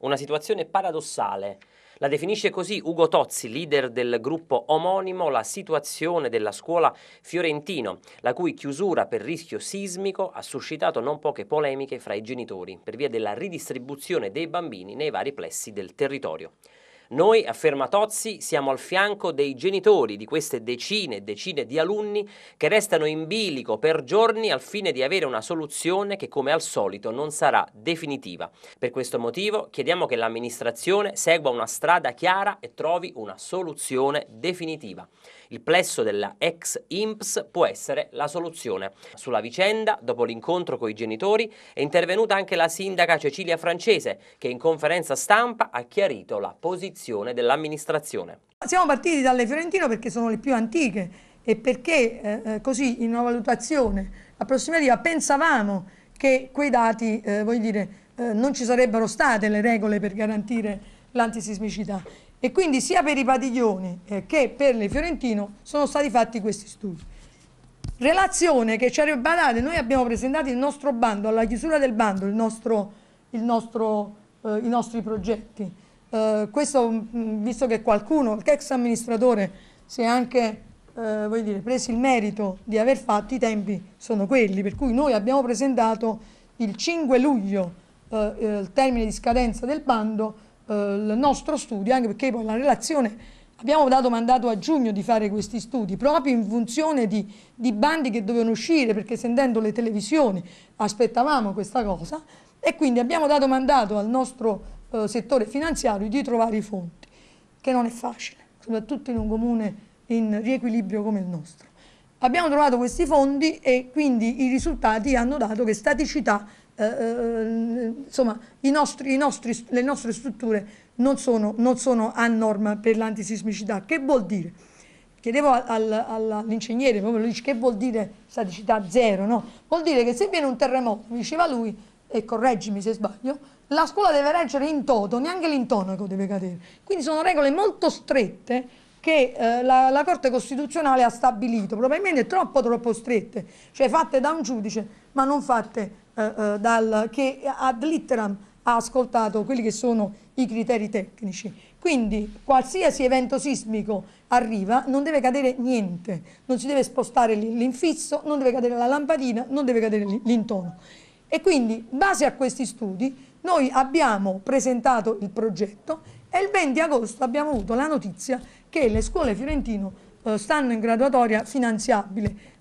Una situazione paradossale. La definisce così Ugo Tozzi, leader del gruppo omonimo, la situazione della scuola fiorentino, la cui chiusura per rischio sismico ha suscitato non poche polemiche fra i genitori per via della ridistribuzione dei bambini nei vari plessi del territorio. Noi afferma Tozzi, siamo al fianco dei genitori di queste decine e decine di alunni che restano in bilico per giorni al fine di avere una soluzione che come al solito non sarà definitiva. Per questo motivo chiediamo che l'amministrazione segua una strada chiara e trovi una soluzione definitiva. Il plesso della ex IMPS può essere la soluzione. Sulla vicenda, dopo l'incontro con i genitori, è intervenuta anche la sindaca Cecilia Francese che in conferenza stampa ha chiarito la posizione tradizione dell'amministrazione. Siamo partiti dalle Fiorentino perché sono le più antiche e perché eh, eh, così in una valutazione approssimativa pensavamo che quei dati, eh, voglio dire, eh, non ci sarebbero state le regole per garantire l'antisismicità. E quindi sia per i padiglioni eh, che per le Fiorentino sono stati fatti questi studi. Relazione che ci ha ribadate, noi abbiamo presentato il nostro bando, alla chiusura del bando, il nostro, il nostro, eh, i nostri progetti. Eh, questo, mm, visto che qualcuno, ex amministratore, si è anche eh, dire, preso il merito di aver fatto, i tempi sono quelli, per cui noi abbiamo presentato il 5 luglio eh, eh, il termine di scadenza del bando, eh, il nostro studio, anche perché poi la relazione abbiamo dato mandato a giugno di fare questi studi, proprio in funzione di, di bandi che dovevano uscire, perché sentendo le televisioni aspettavamo questa cosa, e quindi abbiamo dato mandato al nostro eh, settore finanziario di trovare i fondi, che non è facile, soprattutto in un comune in riequilibrio come il nostro. Abbiamo trovato questi fondi e quindi i risultati hanno dato che staticità, eh, eh insomma, i nostri, i nostri, le nostre strutture non sono, non sono a norma per l'antisismicità. Che vuol dire? chiedevo all'ingegnere, proprio lo dice che vuol dire staticità zero, no? Vuol dire che se viene un terremoto, diceva lui, e correggimi se sbaglio, la scuola deve reggere in toto, neanche l'intonaco deve cadere. Quindi sono regole molto strette che eh, la, la, Corte Costituzionale ha stabilito, probabilmente troppo troppo strette, cioè fatte da un giudice ma non fatte eh, eh, dal, che ad litteram ha ascoltato quelli che sono i criteri tecnici. Quindi qualsiasi evento sismico arriva, non deve cadere niente, non si deve spostare l'infisso, non deve cadere la lampadina, non deve cadere l'intono. E quindi, in base a questi studi, noi abbiamo presentato il progetto e il 20 agosto abbiamo avuto la notizia che le scuole fiorentino eh, stanno in graduatoria finanziabile